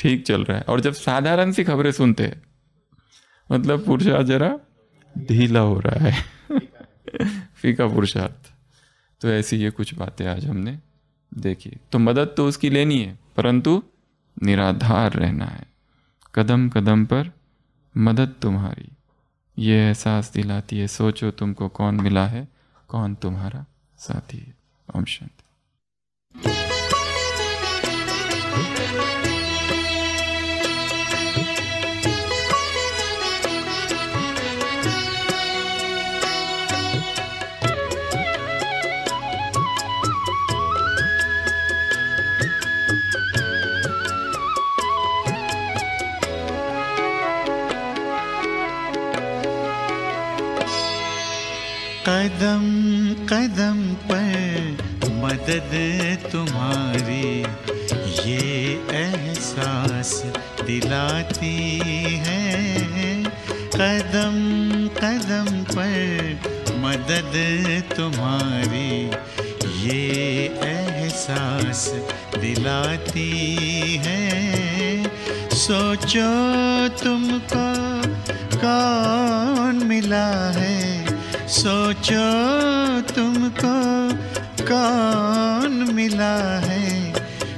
ठीक चल रहा है और जब साधारण सी खबरें सुनते हैं मतलब पुरुषार्थ जरा ढीला हो रहा है फीका पुरुषार्थ तो ऐसी ये कुछ बातें आज हमने देखी तो मदद तो उसकी लेनी है परंतु निराधार रहना है कदम कदम पर मदद तुम्हारी ये एहसास दिलाती है सोचो तुमको कौन मिला है कौन तुम्हारा साथी है ओम शांति कदम कदम पर मदद तुम्हारी ये एहसास दिलाती है कदम कदम पर मदद तुम्हारी ये एहसास दिलाती है सोचो तुमको कौन मिला है सोचो तुमको कौन मिला है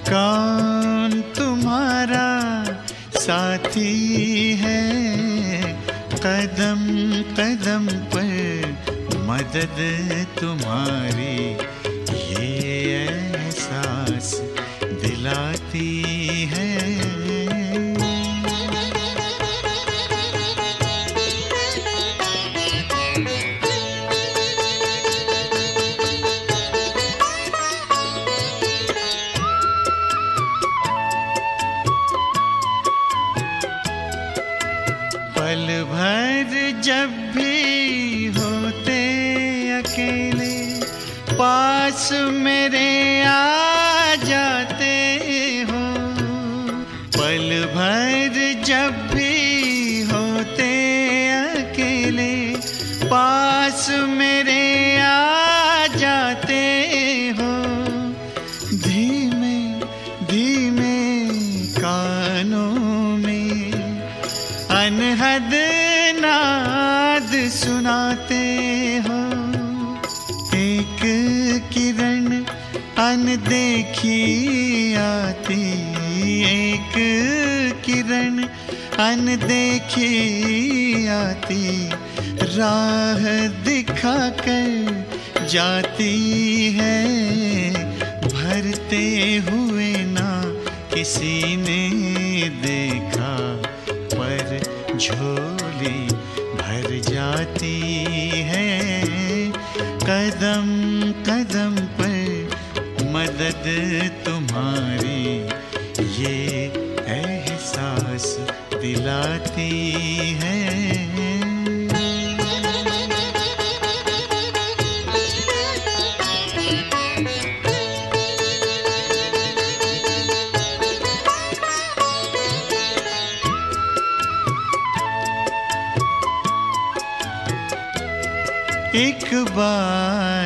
कौन तुम्हारा साथी है कदम कदम पर मदद तुम्हारी पल भर जब भी होते अकेले पास में राह दिखा कर जाती है भरते हुए ना किसी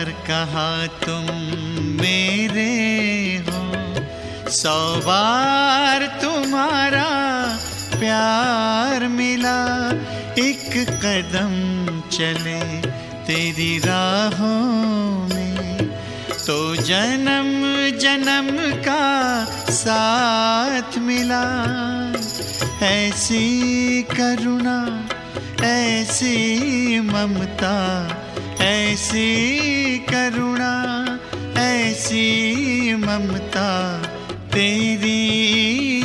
बार कहा तुम मेरे हो सौ बार तुम्हारा प्यार मिला एक कदम चले तेरी राहों में तो जन्म जन्म का साथ मिला ऐसी करुणा ऐसी ममता ऐसी करुणा ऐसी ममता तेरी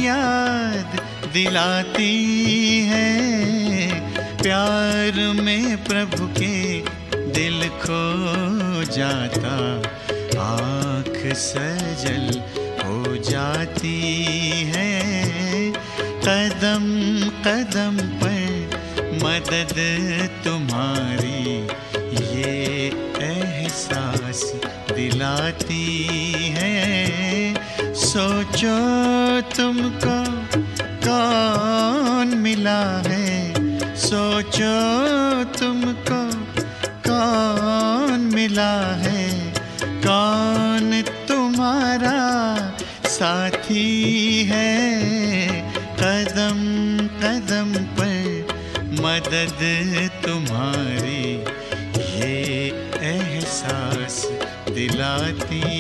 याद दिलाती है प्यार में प्रभु के दिल खो जाता आँख सजल हो जाती है कदम कदम पर मदद तुम्हारी बुलाती है सोचो तुमको कौन मिला है सोचो तुमको कौन मिला है कौन तुम्हारा साथी है कदम कदम पर मदद तुम्हारी दिलाती